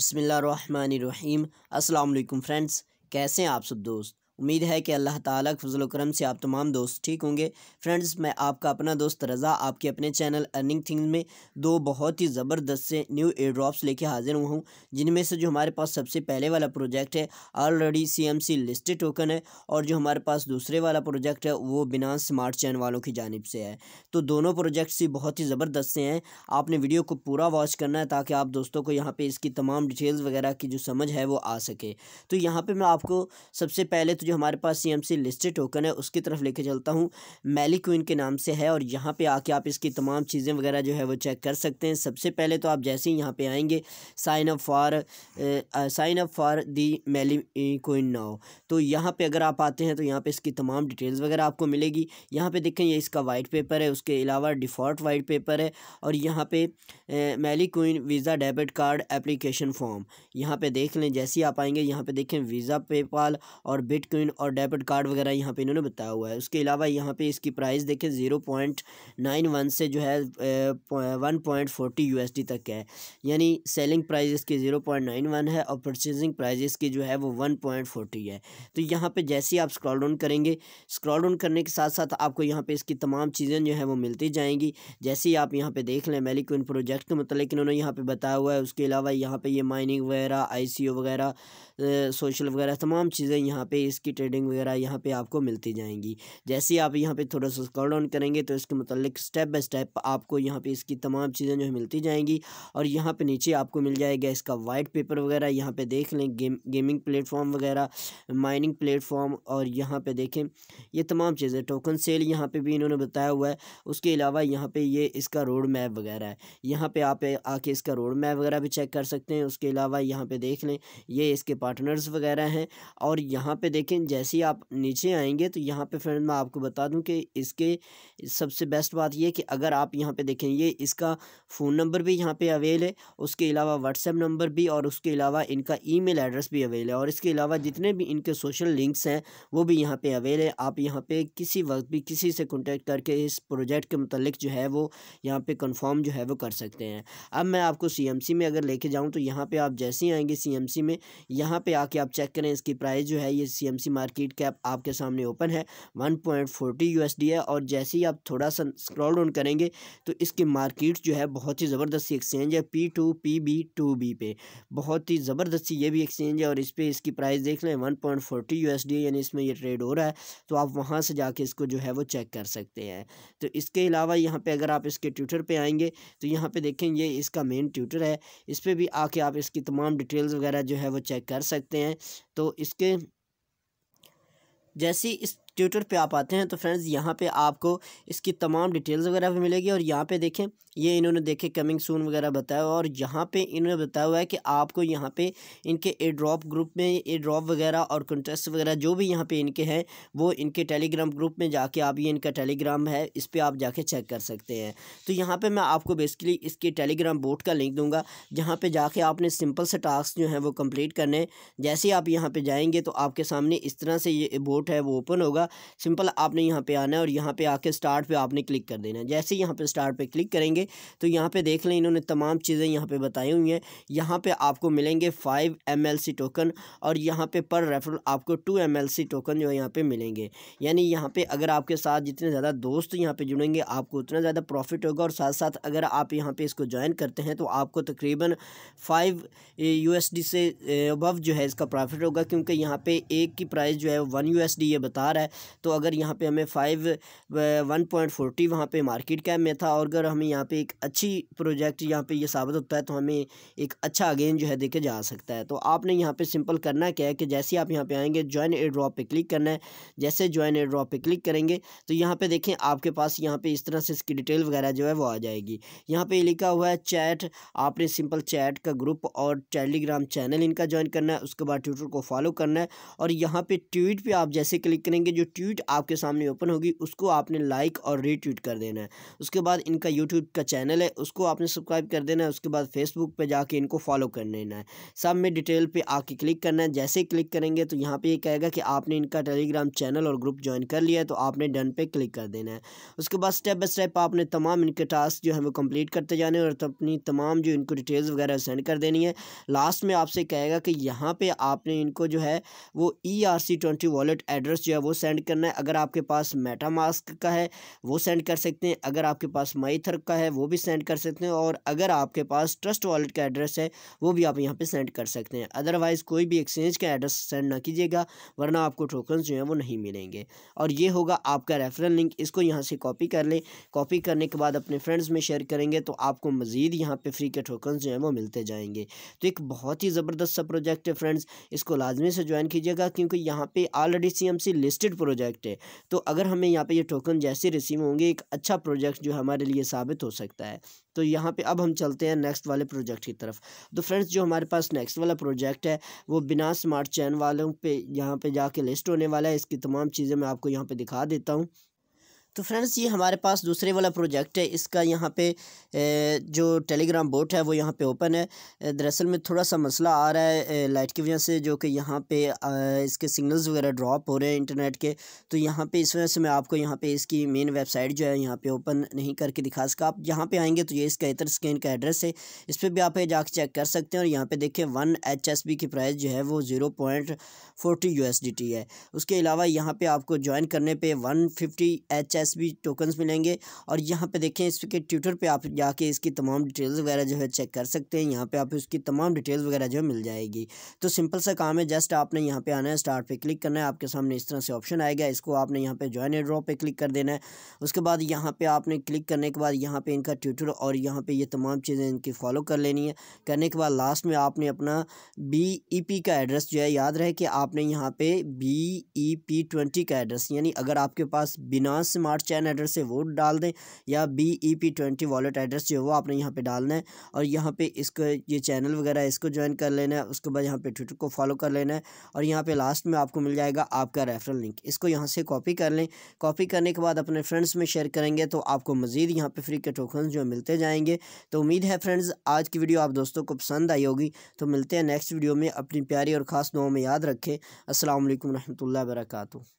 बिसमीम् अल्लाम फ्रेंड्स कैसे हैं आप सब दोस्त उम्मीद है कि अल्लाह ताला के फजल करम से आप तमाम दोस्त ठीक होंगे फ्रेंड्स मैं आपका अपना दोस्त रज़ा आपके अपने चैनल अर्निंग थिंग्स में दो बहुत ही ज़बरदस्त से न्यू एयर ड्रॉप्स लेके हाजिर हुआ हूँ जिनमें से जो हमारे पास सबसे पहले वाला प्रोजेक्ट है already C M C listed token है और जो हमारे पास दूसरे वाला प्रोजेक्ट है वो बिना स्मार्ट चैन वालों की जानब से है तो दोनों प्रोजेक्ट्स ही बहुत ही ज़बरदस्त से हैं आपने वीडियो को पूरा वॉच करना है ताकि आप दोस्तों को यहाँ पर इसकी तमाम डिटेल्स वगैरह की जो समझ है वो आ सके तो यहाँ पर मैं आपको सबसे पहले तो जो हमारे पास सी लिस्टेड टोकन है उसकी तरफ लेके चलता हूँ मैली क्वीन के नाम से है और यहाँ पे आके आप इसकी तमाम चीज़ें वगैरह जो है वो चेक कर सकते हैं सबसे पहले तो आप जैसे ही यहाँ पे आएंगे sign up for sign up for the Maily coin now तो यहाँ पे अगर आप आते हैं तो यहाँ पे इसकी तमाम डिटेल्स वगैरह आपको मिलेगी यहाँ पे देखें ये इसका वाइट पेपर है उसके अलावा डिफ़ॉल्ट वाइट पेपर है और यहाँ पे Maily coin visa debit card application form यहाँ पे देख लें जैसे ही आप आएंगे यहाँ पर देखें वीज़ा पेपाल और बिट क्वीन और डेबिट कार्ड वगैरह यहाँ पे इन्होंने बताया हुआ है उसके अलावा यहाँ पे इसकी प्राइस देखें ज़ीरो पॉइंट नाइन वन से जो है वन पॉइंट फोर्टी यू तक है यानी सेलिंग प्राइस इसकी ज़ीरो पॉइंट नाइन वन है और परचेजिंग प्राइस इसकी जो है वो वन पॉइंट फोर्टी है तो यहाँ पर जैसे ही आप स्क्रॉल डाउन करेंगे स्क्रॉल डाउन करने के साथ साथ आपको यहाँ पर इसकी तमाम चीज़ें जो है वो मिलती जाएंगी जैसे ही आप यहाँ पर देख लें मेली प्रोजेक्ट के मतलब इन्होंने यहाँ पर बताया हुआ है उसके अलावा यहाँ पर ये माइनिंग वगैरह आई वगैरह सोशल वगैरह तमाम चीज़ें यहाँ पर इसके की ट्रेडिंग वगैरह यहाँ पे आपको मिलती जाएंगी जैसे ही आप यहाँ पे थोड़ा सा स्क्रॉल डाउन करेंगे तो इसके मतलब स्टेप बाय स्टेप आपको यहाँ पे इसकी तमाम चीज़ें जो है मिलती जाएंगी और यहाँ पे नीचे आपको मिल जाएगा इसका वाइट पेपर वगैरह यहाँ पे देख लें गेम गेमिंग प्लेटफॉर्म वगैरह माइनिंग प्लेटफॉर्म और यहाँ पर देखें ये तमाम चीज़ें टोकन सेल यहाँ पर भी इन्होंने बताया हुआ है उसके अलावा यहाँ पर ये इसका रोड मैप वगैरह है यहाँ पर आप आके इसका रोड मैप वगैरह भी चेक कर सकते हैं उसके अलावा यहाँ पर देख लें ये इसके पार्टनर्स वगैरह हैं और यहाँ पे देखें लेकिन जैसे ही आप नीचे आएंगे तो यहाँ पे फ्रेंड मैं आपको बता दूँ कि इसके सबसे बेस्ट बात यह कि अगर आप यहाँ पे देखें ये इसका फ़ोन नंबर भी यहाँ पे अवेल है उसके अलावा व्हाट्सएप नंबर भी और उसके अलावा इनका ईमेल एड्रेस भी अवेल है और इसके अलावा जितने भी इनके सोशल लिंक्स हैं वो भी यहाँ पर अवेल है आप यहाँ पर किसी वक्त भी किसी से कॉन्टेक्ट करके इस प्रोजेक्ट के मतलब जो है वो यहाँ पर कन्फर्म जो है वो कर सकते हैं अब मैं आपको सी में अगर लेके जाऊँ तो यहाँ पर आप जैसे ही आएँगे सी में यहाँ पर आके आप चेक करें इसकी प्राइस जो है ये सी एमसी मार्केट कैप आपके सामने ओपन है 1.40 यूएसडी है और जैसे ही आप थोड़ा सा स्क्रॉल डाउन करेंगे तो इसकी मार्केट जो है बहुत ही ज़बरदस्ती एक्सचेंज है P to P B to B पे बहुत ही ज़बरदस्ती ये भी एक्सचेंज है और इस पर इसकी प्राइस देख लें one point forty U S D यानी इसमें यह ट्रेड हो रहा है तो आप वहाँ से जाके इसको जो है वो चेक कर सकते हैं तो इसके अलावा यहाँ पर अगर आप इसके ट्विटर पर आएंगे तो यहाँ पर देखें ये इसका मेन ट्विटर है इस पर भी आके आप इसकी तमाम डिटेल्स वगैरह जो है वो चेक कर सकते हैं तो इसके जैसी इस ट्विटर पे आप आते हैं तो फ्रेंड्स यहाँ पे आपको इसकी तमाम डिटेल्स वगैरह भी मिलेगी और यहाँ पे देखें ये इन्होंने देखे कमिंग सून वगैरह बताया हुआ और यहाँ पे इन्होंने बताया हुआ है कि आपको यहाँ पे इनके ए ड्रॉप ग्रुप में ए ड्रॉप वगैरह और कंटेस्ट वगैरह जो भी यहाँ पे इनके हैं वो इनके टेलीग्राम ग्रुप में जाके आप ये इनका टेलीग्राम है इस पर आप जाके चेक कर सकते हैं तो यहाँ पर मैं आपको बेसिकली इसके टेलीग्राम बोर्ड का लिंक दूँगा जहाँ पर जाके आपने सिंपल से टास्क जो है वो कम्प्लीट करने जैसे ही आप यहाँ पर जाएँगे तो आपके सामने इस तरह से ये बोट है वो ओपन होगा जाएगा सिंपल आपने यहाँ पे आना है और यहाँ पे आके स्टार्ट पे आपने क्लिक कर देना है जैसे यहाँ पे स्टार्ट पे क्लिक करेंगे तो यहाँ पे देख लें इन्होंने तमाम चीज़ें यहाँ पे बताई हुई हैं यहाँ पे आपको मिलेंगे फाइव एम टोकन और यहाँ पे पर रेफरल आपको टू एम टोकन जो है यहाँ पर मिलेंगे यानी यहाँ पर अगर आपके साथ जितने ज़्यादा दोस्त यहाँ पर जुड़ेंगे आपको उतना ज़्यादा प्रॉफिट होगा और साथ साथ अगर आप यहाँ पर इसको ज्वाइन करते हैं तो आपको तकरीबन फाइव यू से अबव जो है इसका प्रॉफिट होगा क्योंकि यहाँ पर एक की प्राइस जो है वन यू ये बता रहा है तो अगर यहाँ पे हमें फाइव वन पॉइंट फोर्टी वहाँ पर मार्केट कैप में था और अगर हमें यहाँ पे एक अच्छी प्रोजेक्ट यहाँ पे ये साबित होता है तो हमें एक अच्छा अगेन जो है देखे जा सकता है तो आपने यहाँ पे सिंपल करना क्या है कि जैसे आप यहाँ पे आएंगे ज्वाइन एयर ड्रॉप पर क्लिक करना है जैसे ज्वाइन एयर ड्रॉप पर क्लिक करेंगे तो यहाँ पर देखें आपके पास यहाँ पर इस तरह से इसकी डिटेल वगैरह जो है वो आ जाएगी यहाँ पर लिखा हुआ है चैट आपने सिंपल चैट का ग्रुप और टेलीग्राम चैनल इनका ज्वाइन करना है उसके बाद ट्विटर को फॉलो करना है और यहाँ पे ट्वीट पे आप जैसे क्लिक करेंगे जो ट्वीट आपके सामने ओपन होगी उसको आपने लाइक और रीट्वीट कर देना है उसके बाद इनका यूट्यूब का चैनल है उसको आपने सब्सक्राइब कर देना है उसके बाद फेसबुक पर जाके इनको फॉलो कर लेना है सब में डिटेल पर आके क्लिक करना है जैसे क्लिक करेंगे तो यहाँ पर ये कहेगा कि आपने इनका टेलीग्राम चैनल और ग्रुप ज्वाइन कर लिया है तो आपने डन पे क्लिक कर देना है उसके बाद स्टेप बाई स्टेप आपने तमाम इनके टास्क जो है वो कम्प्लीट करते जाने और अपनी तमाम जो इनको डिटेल्स वगैरह सेंड कर देनी है लास्ट में आपसे कहेगा कि यहाँ पे आपने इनको जो है वो E R C twenty wallet address जो है वो सेंड सेंड करना है अगर आपके पास मेटा मास्क का है वो सेंड कर सकते हैं अगर आपके पास माइथर का है वो भी सेंड कर सकते हैं और अगर आपके पास ट्रस्ट वॉलेट का एड्रेस है वो भी आप यहाँ पर सेंड कर सकते हैं अदरवाइज़ कोई भी एक्सचेंज का एड्रेस सेंड ना कीजिएगा वरना आपको टोकन जो है वो नहीं मिलेंगे और ये होगा आपका रेफरल लिंक इसको यहाँ से कॉपी कर लें कॉपी करने के बाद अपने फ्रेंड्स में शेयर करेंगे तो आपको मज़ीद यहाँ पे फ्री के टोकन जो हैं वो मिलते जाएंगे तो एक बहुत ही ज़बरदस्त सा प्रोजेक्ट है फ्रेंड्स इसको लाजमी से ज्वाइन कीजिएगा क्योंकि यहाँ पे ऑलरेडी सी लिस्टेड प्रोजेक्ट है तो अगर हमें यहाँ पे ये टोकन जैसे रिसीव होंगे एक अच्छा प्रोजेक्ट जो हमारे लिए साबित हो सकता है तो यहाँ पे अब हम चलते हैं नेक्स्ट वाले प्रोजेक्ट की तरफ तो फ्रेंड्स जो हमारे पास नेक्स्ट वाला प्रोजेक्ट है वो बिना स्मार्ट चैन वालों पे यहाँ पे जाके लिस्ट होने वाला है इसकी तमाम चीज़ें मैं आपको यहाँ पे दिखा देता हूँ तो फ्रेंड्स ये हमारे पास दूसरे वाला प्रोजेक्ट है इसका यहाँ पे जो टेलीग्राम बोट है वो यहाँ पे ओपन है दरअसल में थोड़ा सा मसला आ रहा है लाइट की वजह से जो कि यहाँ पे इसके सिग्नल्स वगैरह ड्रॉप हो रहे हैं इंटरनेट के तो यहाँ पे इस वजह से मैं आपको यहाँ पे इसकी मेन वेबसाइट जो है यहाँ पर ओपन नहीं करके दिखा सका आप यहाँ पर आएँगे तो ये इसका इतर स्कैन का एड्रेस है इस पर भी आप जाकर चेक कर सकते हैं और यहाँ पर देखें वन एच एस बी की प्राइस जो है वो zero point U S D T है उसके अलावा यहाँ पर आपको ज्वाइन करने पर one fifty H S S B tokens मिलेंगे और यहाँ पे देखें इसके ट्विटर पे आप जाके इसकी तमाम डिटेल्स वगैरह जो है चेक कर सकते हैं यहाँ पे आप इसकी तमाम डिटेल्स वगैरह जो है मिल जाएगी तो सिंपल सा काम है जस्ट आपने यहाँ पे आना है स्टार्ट पे क्लिक करना है आपके सामने इस तरह से ऑप्शन आएगा इसको आपने यहाँ पे ज्वाइन एंड ड्रॉप पर क्लिक कर देना है उसके बाद यहाँ पे आपने क्लिक करने के बाद यहाँ पे इनका ट्विटर और यहाँ पे ये तमाम चीज़ें इनकी फॉलो कर लेनी है करने के बाद लास्ट में आपने अपना बी ई पी का एड्रेस जो है याद रहे कि आपने यहाँ पे बी ई पी ट्वेंटी का एड्रेस यानी अगर आपके पास बिना स्मार्ट चैन एड्रेस से वो डाल दें या B E P twenty wallet address जो है वो आपने यहाँ पे डालना है और यहाँ पे इसको ये चैनल वगैरह इसको ज्वाइन कर लेना है उसके बाद यहाँ पे ट्विटर को फॉलो कर लेना है और यहाँ पे लास्ट में आपको मिल जाएगा आपका रेफरल लिंक इसको यहाँ से कॉपी कर लें कॉपी करने के बाद अपने फ्रेंड्स में शेयर करेंगे तो आपको मज़ीद यहाँ पर फ्री के टोकन जो मिलते जाएंगे तो उम्मीद है फ्रेंड्स आज की वीडियो आप दोस्तों को पसंद आई होगी तो मिलते हैं नेक्स्ट वीडियो में अपनी प्यारी और ख़ास दुआ में याद रखें असल वरहमल वर्का